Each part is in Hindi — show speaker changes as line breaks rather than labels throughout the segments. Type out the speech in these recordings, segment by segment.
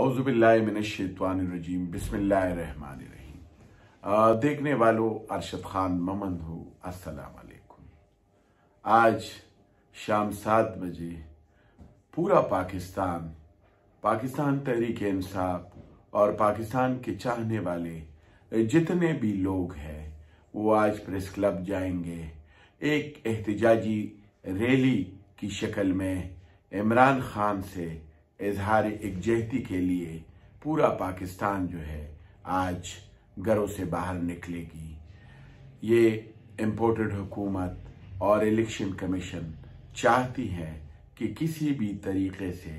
अवज़बिल्लिमिनशवानरजीम बसमीम uh, देखने वालों अरशद ख़ान ममन हो असलकुम आज शाम सात बजे पूरा पाकिस्तान पाकिस्तान तहरीक इंसाफ और पाकिस्तान के चाहने वाले जितने भी लोग हैं वो आज प्रेस क्लब जाएंगे एक एहतजाजी रैली की शक्ल में इमरान खान से इजहार एकजहती के लिए पूरा पाकिस्तान जो है आज घरों से बाहर निकलेगी ये इम्पोर्टेड हुकूमत और इलेक्शन कमीशन चाहती है कि किसी भी तरीके से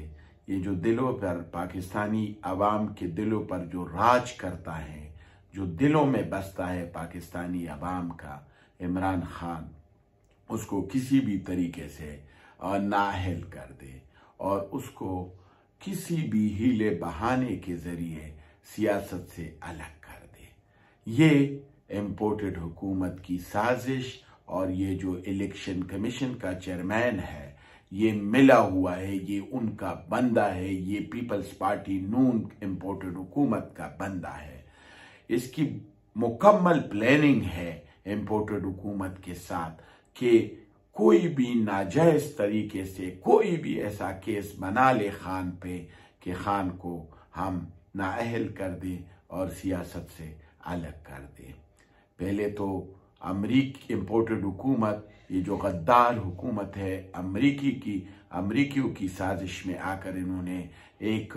ये जो दिलों पर पाकिस्तानी आवाम के दिलों पर जो राज करता है जो दिलों में बसता है पाकिस्तानी आवाम का इमरान खान उसको किसी भी तरीके से नाहल कर दे और उसको किसी भी हीले बहाने के जरिए सियासत से अलग कर दे ये इम्पोर्टेड हुकूमत की साजिश और ये जो इलेक्शन कमीशन का चेयरमैन है ये मिला हुआ है ये उनका बंदा है ये पीपल्स पार्टी नून इम्पोर्टेड हुकूमत का बंदा है इसकी मुकम्मल प्लानिंग है इम्पोर्टेड हुकूमत के साथ कि कोई भी नाजायज तरीके से कोई भी ऐसा केस बना ले खान पे कि खान को हम नाअहल कर दें और सियासत से अलग कर दें पहले तो अमरीकी इम्पोर्टेड हुकूमत ये जो गद्दार हुकूमत है अमरीकी की अमरीकियों की साजिश में आकर इन्होंने एक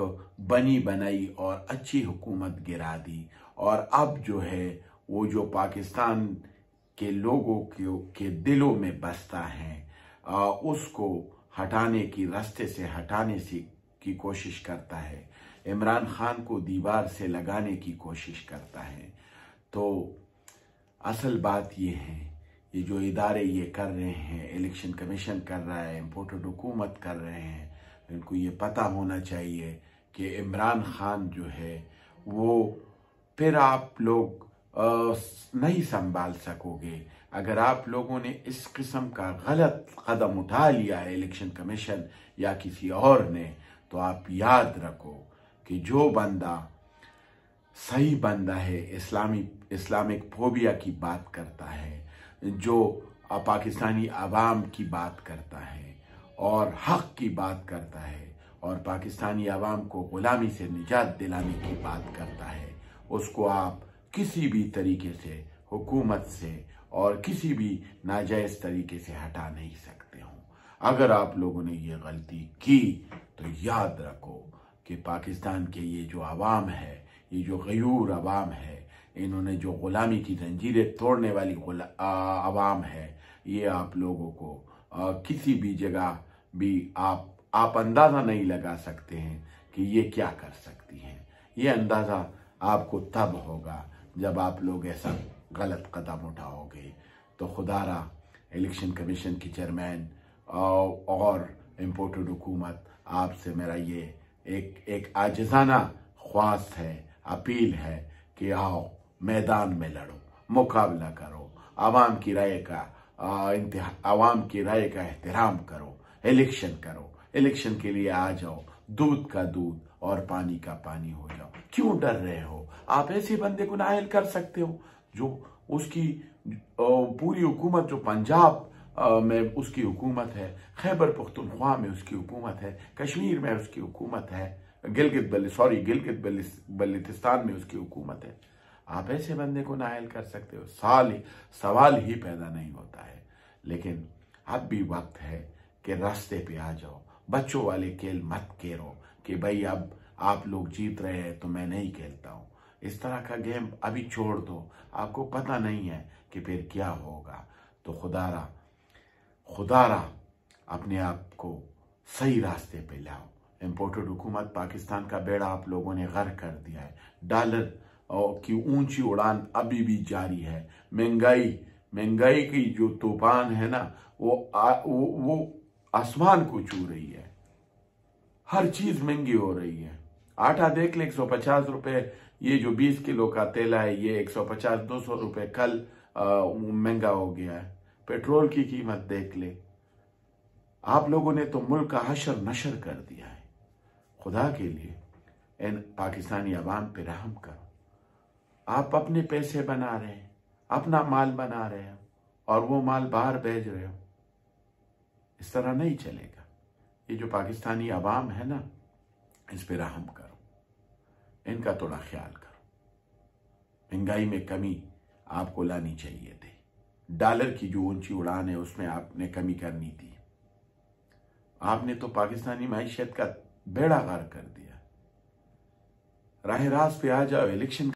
बनी बनाई और अच्छी हुकूमत गिरा दी और अब जो है वो जो पाकिस्तान के लोगों के दिलों में बसता है उसको हटाने की रास्ते से हटाने से की कोशिश करता है इमरान खान को दीवार से लगाने की कोशिश करता है तो असल बात यह है ये जो इदारे ये कर रहे हैं इलेक्शन कमीशन कर रहा है इम्पोर्टेड हुकूमत कर रहे हैं इनको ये पता होना चाहिए कि इमरान खान जो है वो फिर आप लोग नहीं संभाल सकोगे अगर आप लोगों ने इस किस्म का गलत कदम उठा लिया है इलेक्शन कमीशन या किसी और ने तो आप याद रखो कि जो बंदा सही बंदा है इस्लामी इस्लामिक फोबिया की बात करता है जो पाकिस्तानी आवाम की बात करता है और हक की बात करता है और पाकिस्तानी आवाम को ग़ुलामी से निजात दिलाने की बात करता है उसको आप किसी भी तरीके से हुकूमत से और किसी भी नाजायज़ तरीके से हटा नहीं सकते हों अगर आप लोगों ने ये गलती की तो याद रखो कि पाकिस्तान के ये जो आवाम है ये जो गयूर आवाम है इन्होंने जो ग़ुलामी की जंजीरें तोड़ने वाली आवाम है ये आप लोगों को आ, किसी भी जगह भी आप आप अंदाज़ा नहीं लगा सकते हैं कि ये क्या कर सकती हैं ये अंदाज़ा आपको तब होगा जब आप लोग ऐसा गलत कदम उठाओगे तो खुदारा इलेक्शन कमीशन की चेयरमैन और इम्पोर्टेड हुकूमत आपसे मेरा ये एक एक आजाना ख्वास है अपील है कि आओ मैदान में लड़ो मुकाबला करो आवाम की राय का आवाम की राय का एहतराम करो इलेक्शन करो इलेक्शन के लिए आ जाओ दूध का दूध और पानी का पानी हो जाओ क्यों डर रहे हो आप ऐसे बंदे को नायल कर सकते हो जो उसकी पूरी हुकूमत जो पंजाब में उसकी हुकूमत है खैबर पख्तनख्वा में उसकी हुकूमत है कश्मीर में उसकी हुकूमत है गिलगित बल्ले सॉरी गिलगित बल्लिस्तान में उसकी हुकूमत है आप ऐसे बंदे को नायल कर सकते हो साल सवाल ही पैदा नहीं होता है लेकिन अब भी वक्त है कि रास्ते पे आ जाओ बच्चों वाले खेल मत खेलो कि भाई अब आप लोग जीत रहे हैं तो मैं नहीं खेलता हूँ इस तरह का गेम अभी छोड़ दो आपको पता नहीं है कि फिर क्या होगा तो खुदारा खुदारा अपने आप को सही रास्ते पे लाओ इम्पोर्टेड हुकूमत पाकिस्तान का बेड़ा आप लोगों ने गर्क कर दिया है डॉलर की ऊंची उड़ान अभी भी जारी है महंगाई महंगाई की जो तूफान है ना वो आ, वो, वो आसमान को छू रही है हर चीज महंगी हो रही है आटा देख ले एक सौ पचास रुपए ये जो बीस किलो का तेला है ये एक सौ पचास दो सौ रुपए कल महंगा हो गया है पेट्रोल की कीमत देख ले आप लोगों ने तो मुल्क का हशर नशर कर दिया है खुदा के लिए इन पाकिस्तानी अवाम पे रहम करो आप अपने पैसे बना रहे हैं अपना माल बना रहे हो और वो माल बाहर भेज रहे हो इस तरह नहीं चलेगा ये जो पाकिस्तानी आवाम है ना इस पर रहम करो इनका थोड़ा ख्याल करो महंगाई में कमी आपको लानी चाहिए थी डॉलर की जो ऊंची उड़ान है उसमें आपने कमी करनी थी आपने तो पाकिस्तानी मीशत का बेड़ा गार कर दिया राह रास्त पे आ जाओ इलेक्शन